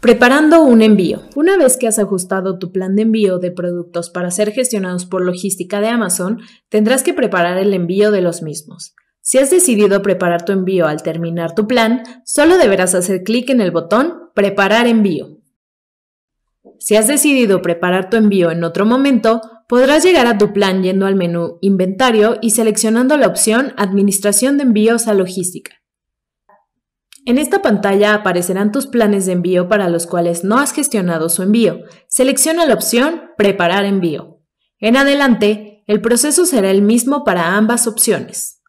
Preparando un envío. Una vez que has ajustado tu plan de envío de productos para ser gestionados por logística de Amazon, tendrás que preparar el envío de los mismos. Si has decidido preparar tu envío al terminar tu plan, solo deberás hacer clic en el botón Preparar envío. Si has decidido preparar tu envío en otro momento, Podrás llegar a tu plan yendo al menú Inventario y seleccionando la opción Administración de envíos a logística. En esta pantalla aparecerán tus planes de envío para los cuales no has gestionado su envío. Selecciona la opción Preparar envío. En adelante, el proceso será el mismo para ambas opciones.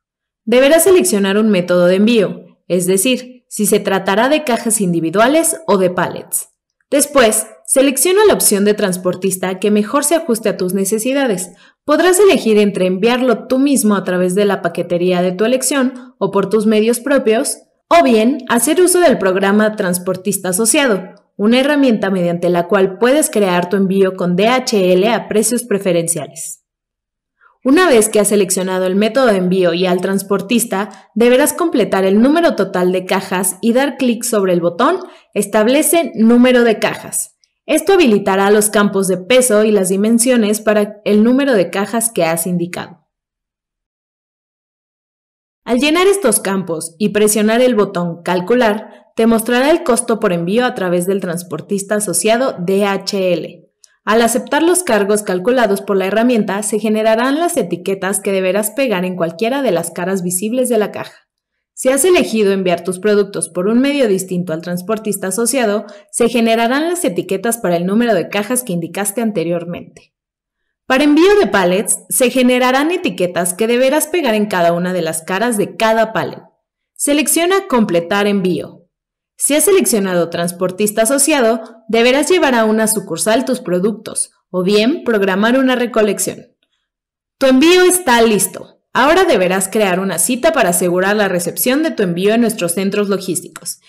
Deberás seleccionar un método de envío, es decir, si se tratará de cajas individuales o de pallets. Después, Selecciona la opción de transportista que mejor se ajuste a tus necesidades. Podrás elegir entre enviarlo tú mismo a través de la paquetería de tu elección o por tus medios propios, o bien hacer uso del programa Transportista Asociado, una herramienta mediante la cual puedes crear tu envío con DHL a precios preferenciales. Una vez que has seleccionado el método de envío y al transportista, deberás completar el número total de cajas y dar clic sobre el botón Establece número de cajas. Esto habilitará los campos de peso y las dimensiones para el número de cajas que has indicado. Al llenar estos campos y presionar el botón Calcular, te mostrará el costo por envío a través del transportista asociado DHL. Al aceptar los cargos calculados por la herramienta, se generarán las etiquetas que deberás pegar en cualquiera de las caras visibles de la caja. Si has elegido enviar tus productos por un medio distinto al transportista asociado, se generarán las etiquetas para el número de cajas que indicaste anteriormente. Para envío de pallets, se generarán etiquetas que deberás pegar en cada una de las caras de cada palet. Selecciona Completar envío. Si has seleccionado transportista asociado, deberás llevar a una sucursal tus productos o bien programar una recolección. Tu envío está listo. Ahora deberás crear una cita para asegurar la recepción de tu envío en nuestros centros logísticos.